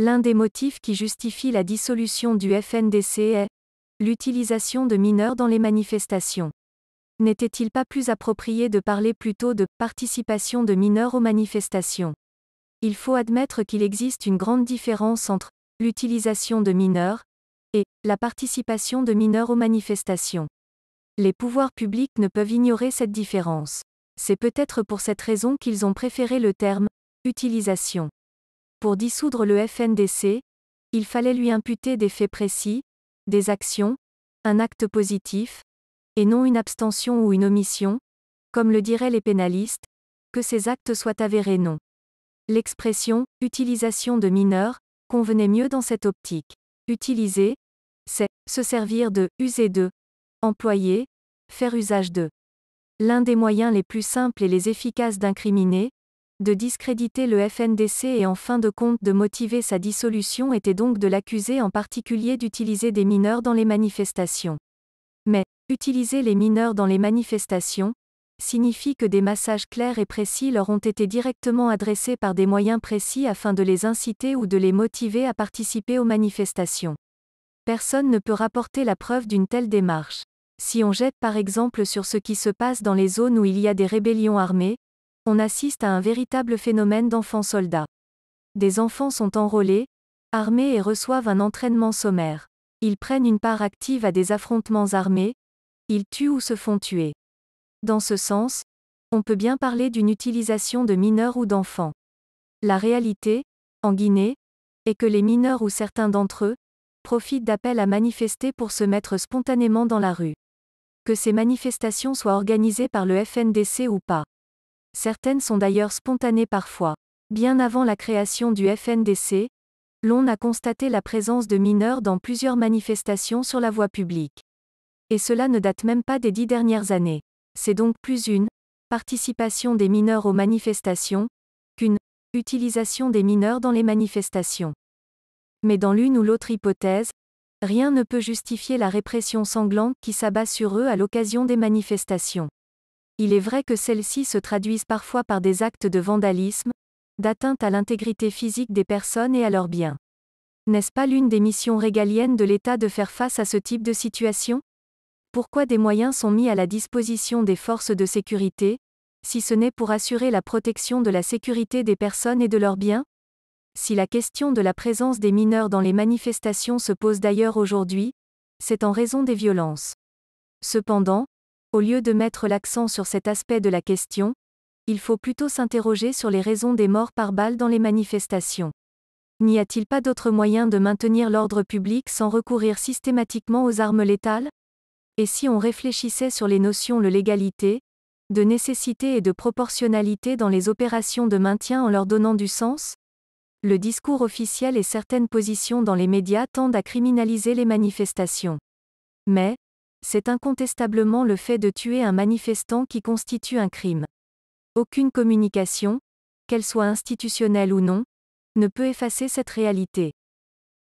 L'un des motifs qui justifie la dissolution du FNDC est l'utilisation de mineurs dans les manifestations. N'était-il pas plus approprié de parler plutôt de participation de mineurs aux manifestations Il faut admettre qu'il existe une grande différence entre l'utilisation de mineurs et la participation de mineurs aux manifestations. Les pouvoirs publics ne peuvent ignorer cette différence. C'est peut-être pour cette raison qu'ils ont préféré le terme utilisation. Pour dissoudre le FNDC, il fallait lui imputer des faits précis, des actions, un acte positif, et non une abstention ou une omission, comme le diraient les pénalistes, que ces actes soient avérés non. L'expression utilisation de mineurs convenait mieux dans cette optique. Utiliser, c'est se servir de, user de, employer, faire usage de. L'un des moyens les plus simples et les efficaces d'incriminer, de discréditer le FNDC et en fin de compte de motiver sa dissolution était donc de l'accuser en particulier d'utiliser des mineurs dans les manifestations. Mais, utiliser les mineurs dans les manifestations, signifie que des massages clairs et précis leur ont été directement adressés par des moyens précis afin de les inciter ou de les motiver à participer aux manifestations. Personne ne peut rapporter la preuve d'une telle démarche. Si on jette par exemple sur ce qui se passe dans les zones où il y a des rébellions armées, on assiste à un véritable phénomène d'enfants-soldats. Des enfants sont enrôlés, armés et reçoivent un entraînement sommaire. Ils prennent une part active à des affrontements armés, ils tuent ou se font tuer. Dans ce sens, on peut bien parler d'une utilisation de mineurs ou d'enfants. La réalité, en Guinée, est que les mineurs ou certains d'entre eux, profitent d'appels à manifester pour se mettre spontanément dans la rue. Que ces manifestations soient organisées par le FNDC ou pas. Certaines sont d'ailleurs spontanées parfois. Bien avant la création du FNDC, l'on a constaté la présence de mineurs dans plusieurs manifestations sur la voie publique. Et cela ne date même pas des dix dernières années. C'est donc plus une participation des mineurs aux manifestations qu'une utilisation des mineurs dans les manifestations. Mais dans l'une ou l'autre hypothèse, rien ne peut justifier la répression sanglante qui s'abat sur eux à l'occasion des manifestations. Il est vrai que celles-ci se traduisent parfois par des actes de vandalisme, d'atteinte à l'intégrité physique des personnes et à leurs biens. N'est-ce pas l'une des missions régaliennes de l'État de faire face à ce type de situation Pourquoi des moyens sont mis à la disposition des forces de sécurité, si ce n'est pour assurer la protection de la sécurité des personnes et de leurs biens Si la question de la présence des mineurs dans les manifestations se pose d'ailleurs aujourd'hui, c'est en raison des violences. Cependant, au lieu de mettre l'accent sur cet aspect de la question, il faut plutôt s'interroger sur les raisons des morts par balles dans les manifestations. N'y a-t-il pas d'autre moyen de maintenir l'ordre public sans recourir systématiquement aux armes létales Et si on réfléchissait sur les notions de légalité, de nécessité et de proportionnalité dans les opérations de maintien en leur donnant du sens Le discours officiel et certaines positions dans les médias tendent à criminaliser les manifestations. Mais, c'est incontestablement le fait de tuer un manifestant qui constitue un crime. Aucune communication, qu'elle soit institutionnelle ou non, ne peut effacer cette réalité.